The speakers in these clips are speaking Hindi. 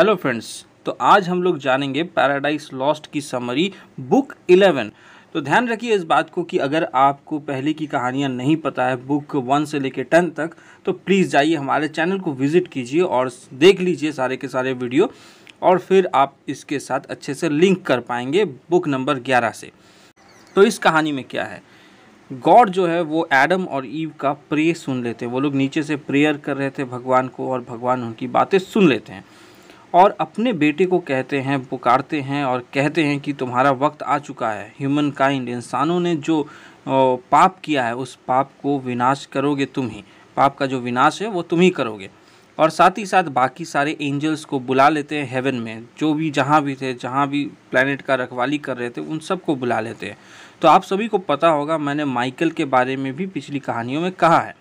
हेलो फ्रेंड्स तो आज हम लोग जानेंगे पैराडाइज लॉस्ट की समरी बुक इलेवन तो ध्यान रखिए इस बात को कि अगर आपको पहले की कहानियाँ नहीं पता है बुक वन से लेकर टेन तक तो प्लीज़ जाइए हमारे चैनल को विज़िट कीजिए और देख लीजिए सारे के सारे वीडियो और फिर आप इसके साथ अच्छे से लिंक कर पाएंगे बुक नंबर ग्यारह से तो इस कहानी में क्या है गॉड जो है वो एडम और ईव का प्रे सुन लेते हैं वो लोग नीचे से प्रेयर कर रहे थे भगवान को और भगवान उनकी बातें सुन लेते हैं और अपने बेटे को कहते हैं पुकारते हैं और कहते हैं कि तुम्हारा वक्त आ चुका है ह्यूमन काइंड इंसानों ने जो पाप किया है उस पाप को विनाश करोगे तुम ही पाप का जो विनाश है वो तुम ही करोगे और साथ ही साथ बाकी सारे एंजल्स को बुला लेते हैं हेवन में जो भी जहाँ भी थे जहाँ भी प्लानट का रखवाली कर रहे थे उन सबको बुला लेते हैं तो आप सभी को पता होगा मैंने माइकल के बारे में भी पिछली कहानियों में कहा है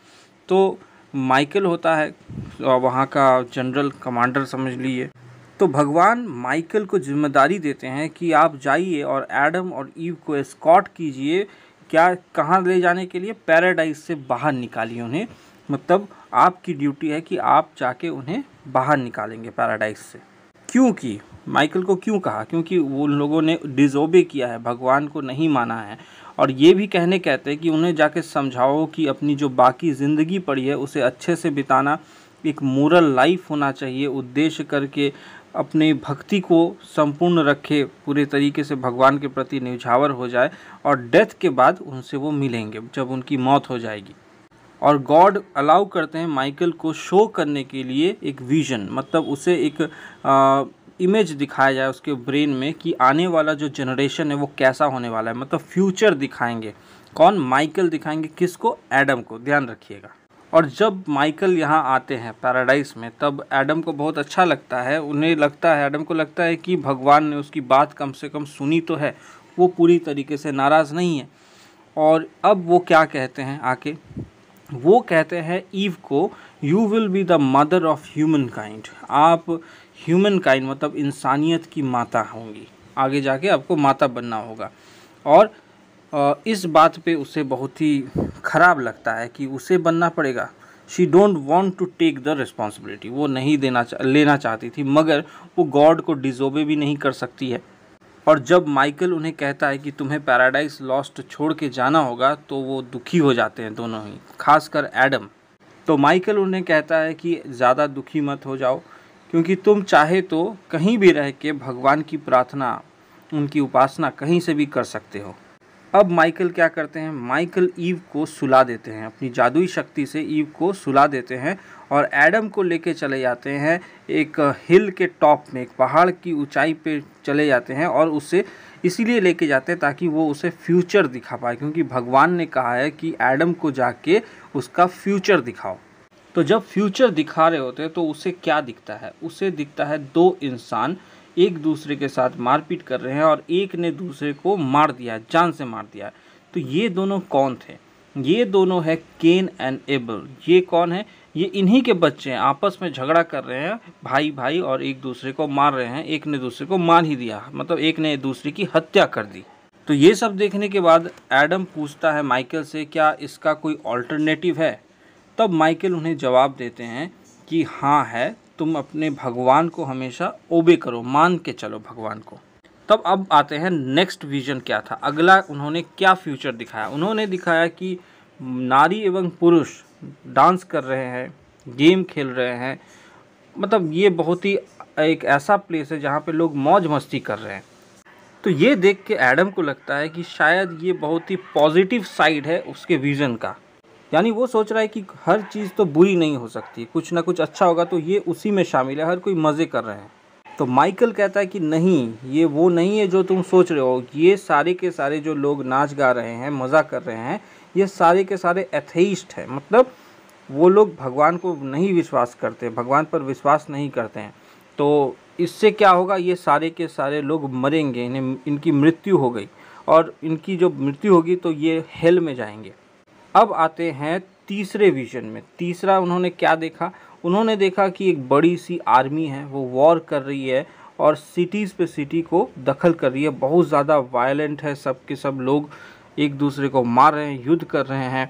तो माइकल होता है वहाँ का जनरल कमांडर समझ लीजिए तो भगवान माइकल को जिम्मेदारी देते हैं कि आप जाइए और एडम और ईव को स्कॉट कीजिए क्या कहाँ ले जाने के लिए पैराडाइज से बाहर निकालिए उन्हें मतलब आपकी ड्यूटी है कि आप जाके उन्हें बाहर निकालेंगे पैराडाइज से क्योंकि माइकल को क्यों कहा क्योंकि उन लोगों ने डिजोबे किया है भगवान को नहीं माना है और ये भी कहने कहते हैं कि उन्हें जाके समझाओ कि अपनी जो बाकी ज़िंदगी पड़ी है उसे अच्छे से बिताना एक मोरल लाइफ होना चाहिए उद्देश्य करके अपने भक्ति को संपूर्ण रखे पूरे तरीके से भगवान के प्रति न्यौछावर हो जाए और डेथ के बाद उनसे वो मिलेंगे जब उनकी मौत हो जाएगी और गॉड अलाउ करते हैं माइकल को शो करने के लिए एक विजन मतलब उसे एक आ, इमेज दिखाया जाए उसके ब्रेन में कि आने वाला जो जनरेशन है वो कैसा होने वाला है मतलब फ्यूचर दिखाएंगे कौन माइकल दिखाएंगे किसको एडम को ध्यान रखिएगा और जब माइकल यहाँ आते हैं पैराडाइज में तब एडम को बहुत अच्छा लगता है उन्हें लगता है एडम को लगता है कि भगवान ने उसकी बात कम से कम सुनी तो है वो पूरी तरीके से नाराज़ नहीं है और अब वो क्या कहते हैं आके वो कहते हैं ईव को you will be the mother of humankind आप ह्यूमन काइंड मतलब इंसानियत की माता होंगी आगे जाके आपको माता बनना होगा और इस बात पे उसे बहुत ही ख़राब लगता है कि उसे बनना पड़ेगा she don't want to take the responsibility वो नहीं देना चा, लेना चाहती थी मगर वो गॉड को डिजोबे भी नहीं कर सकती है और जब माइकल उन्हें कहता है कि तुम्हें पैराडाइज लॉस्ट छोड़ के जाना होगा तो वो दुखी हो जाते हैं दोनों ही खासकर एडम तो माइकल उन्हें कहता है कि ज़्यादा दुखी मत हो जाओ क्योंकि तुम चाहे तो कहीं भी रह के भगवान की प्रार्थना उनकी उपासना कहीं से भी कर सकते हो अब माइकल क्या करते हैं माइकल ईव को सुला देते हैं अपनी जादुई शक्ति से ईव को सुला देते हैं और एडम को लेके चले जाते हैं एक हिल के टॉप में एक पहाड़ की ऊंचाई पे चले जाते हैं और उसे इसीलिए लेके जाते हैं ताकि वो उसे फ्यूचर दिखा पाए क्योंकि भगवान ने कहा है कि एडम को जाके उसका फ्यूचर दिखाओ तो जब फ्यूचर दिखा रहे होते हैं तो उसे क्या दिखता है उसे दिखता है दो इंसान एक दूसरे के साथ मारपीट कर रहे हैं और एक ने दूसरे को मार दिया जान से मार दिया तो ये दोनों कौन थे ये दोनों है केन एंड एबल ये कौन है ये इन्हीं के बच्चे हैं आपस में झगड़ा कर रहे हैं भाई भाई और एक दूसरे को मार रहे हैं एक ने दूसरे को मार ही दिया मतलब एक ने दूसरे की हत्या कर दी तो ये सब देखने के बाद एडम पूछता है माइकल से क्या इसका कोई ऑल्टरनेटिव है तब माइकल उन्हें जवाब देते हैं कि हाँ है तुम अपने भगवान को हमेशा ओबे करो मान के चलो भगवान को तब अब आते हैं नेक्स्ट विजन क्या था अगला उन्होंने क्या फ्यूचर दिखाया उन्होंने दिखाया कि नारी एवं पुरुष डांस कर रहे हैं गेम खेल रहे हैं मतलब ये बहुत ही एक ऐसा प्लेस है जहाँ पे लोग मौज मस्ती कर रहे हैं तो ये देख के एडम को लगता है कि शायद ये बहुत ही पॉजिटिव साइड है उसके विज़न का यानी वो सोच रहा है कि हर चीज़ तो बुरी नहीं हो सकती कुछ ना कुछ अच्छा होगा तो ये उसी में शामिल है हर कोई मज़े कर रहे हैं तो माइकल कहता है कि नहीं ये वो नहीं है जो तुम सोच रहे हो ये सारे के सारे जो लोग नाच गा रहे हैं मज़ा कर रहे हैं ये सारे के सारे एथेइस्ट हैं मतलब वो लोग भगवान को नहीं विश्वास करते भगवान पर विश्वास नहीं करते हैं तो इससे क्या होगा ये सारे के सारे लोग मरेंगे इन्हें इनकी मृत्यु हो गई और इनकी जो मृत्यु होगी तो ये हेल में जाएंगे अब आते हैं तीसरे विजन में तीसरा उन्होंने क्या देखा उन्होंने देखा कि एक बड़ी सी आर्मी है वो वॉर कर रही है और सिटीज़ पे सिटी को दखल कर रही है बहुत ज़्यादा वायलेंट है सब के सब लोग एक दूसरे को मार रहे हैं युद्ध कर रहे हैं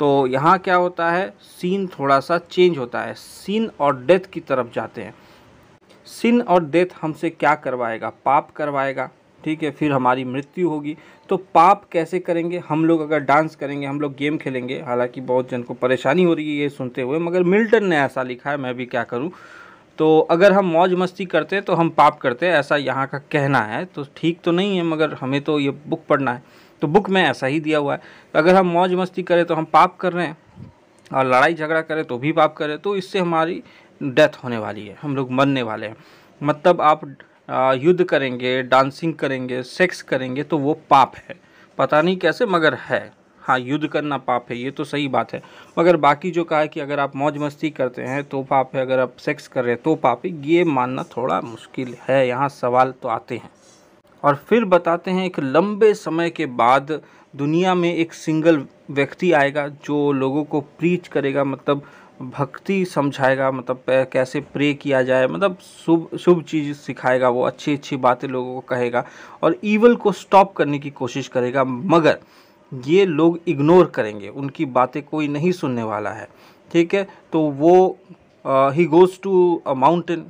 तो यहाँ क्या होता है सीन थोड़ा सा चेंज होता है सीन और डेथ की तरफ जाते हैं सिन और डेथ हमसे क्या करवाएगा पाप करवाएगा ठीक है फिर हमारी मृत्यु होगी तो पाप कैसे करेंगे हम लोग अगर डांस करेंगे हम लोग गेम खेलेंगे हालांकि बहुत जन को परेशानी हो रही है ये सुनते हुए मगर मिल्टन ने ऐसा लिखा है मैं भी क्या करूँ तो अगर हम मौज मस्ती करते हैं तो हम पाप करते हैं ऐसा यहाँ का कहना है तो ठीक तो नहीं है मगर हमें तो ये बुक पढ़ना है तो बुक में ऐसा ही दिया हुआ है तो अगर हम मौज मस्ती करें तो हम पाप कर रहे हैं और लड़ाई झगड़ा करें तो भी पाप करें तो इससे हमारी डेथ होने वाली है हम लोग मरने वाले हैं मतलब आप युद्ध करेंगे डांसिंग करेंगे सेक्स करेंगे तो वो पाप है पता नहीं कैसे मगर है हाँ युद्ध करना पाप है ये तो सही बात है मगर बाकी जो कहा है कि अगर आप मौज मस्ती करते हैं तो पाप है अगर आप सेक्स कर रहे हैं तो पाप है ये मानना थोड़ा मुश्किल है यहाँ सवाल तो आते हैं और फिर बताते हैं एक लंबे समय के बाद दुनिया में एक सिंगल व्यक्ति आएगा जो लोगों को प्रीच करेगा मतलब भक्ति समझाएगा मतलब कैसे प्रे किया जाए मतलब शुभ शुभ चीज़ सिखाएगा वो अच्छी अच्छी बातें लोगों को कहेगा और ईवल को स्टॉप करने की कोशिश करेगा मगर ये लोग इग्नोर करेंगे उनकी बातें कोई नहीं सुनने वाला है ठीक है तो वो he goes to mountain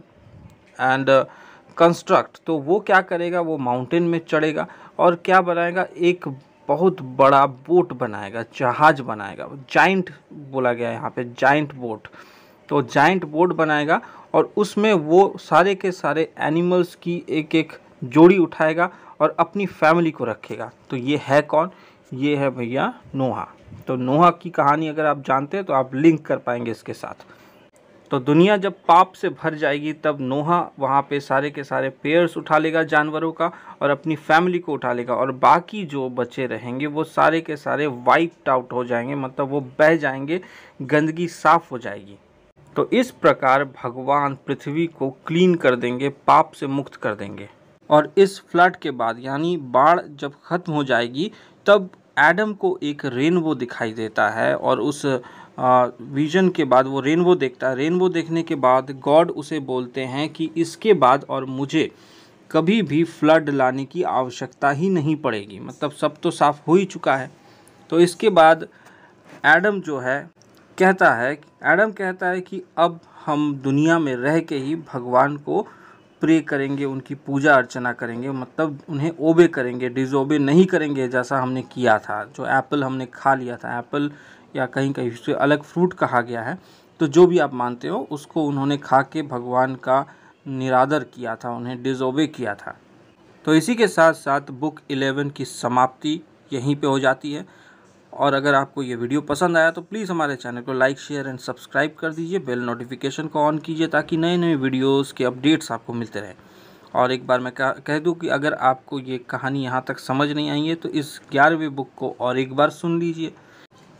and construct तो वो क्या करेगा वो माउंटेन में चढ़ेगा और क्या बनाएगा एक बहुत बड़ा बोट बनाएगा जहाज़ बनाएगा जाइंट बोला गया है यहाँ पे जाइंट बोट तो जाइंट बोट बनाएगा और उसमें वो सारे के सारे एनिमल्स की एक एक जोड़ी उठाएगा और अपनी फैमिली को रखेगा तो ये है कौन ये है भैया नोहा तो नोहा की कहानी अगर आप जानते हैं तो आप लिंक कर पाएंगे इसके साथ तो दुनिया जब पाप से भर जाएगी तब नोहा वहाँ पे सारे के सारे पेयर्स उठा लेगा जानवरों का और अपनी फैमिली को उठा लेगा और बाकी जो बचे रहेंगे वो सारे के सारे वाइप्ड आउट हो जाएंगे मतलब वो बह जाएंगे गंदगी साफ़ हो जाएगी तो इस प्रकार भगवान पृथ्वी को क्लीन कर देंगे पाप से मुक्त कर देंगे और इस फ्लड के बाद यानी बाढ़ जब ख़त्म हो जाएगी तब एडम को एक रेनबो दिखाई देता है और उस विजन के बाद वो रेनबो देखता है रेनबो देखने के बाद गॉड उसे बोलते हैं कि इसके बाद और मुझे कभी भी फ्लड लाने की आवश्यकता ही नहीं पड़ेगी मतलब सब तो साफ हो ही चुका है तो इसके बाद एडम जो है कहता है एडम कहता है कि अब हम दुनिया में रह के ही भगवान को प्रे करेंगे उनकी पूजा अर्चना करेंगे मतलब उन्हें ओबे करेंगे डिजोबे नहीं करेंगे जैसा हमने किया था जो एप्पल हमने खा लिया था एप्पल या कहीं कहीं उसे अलग फ्रूट कहा गया है तो जो भी आप मानते हो उसको उन्होंने खा के भगवान का निरादर किया था उन्हें डिजोबे किया था तो इसी के साथ साथ बुक इलेवन की समाप्ति यहीं पे हो जाती है और अगर आपको ये वीडियो पसंद आया तो प्लीज़ हमारे चैनल को लाइक शेयर एंड सब्सक्राइब कर दीजिए बेल नोटिफिकेशन को ऑन कीजिए ताकि नए नए वीडियोज़ के अपडेट्स आपको मिलते रहें और एक बार मैं कह दूं कि अगर आपको ये कहानी यहाँ तक समझ नहीं आई है तो इस ग्यारहवीं बुक को और एक बार सुन लीजिए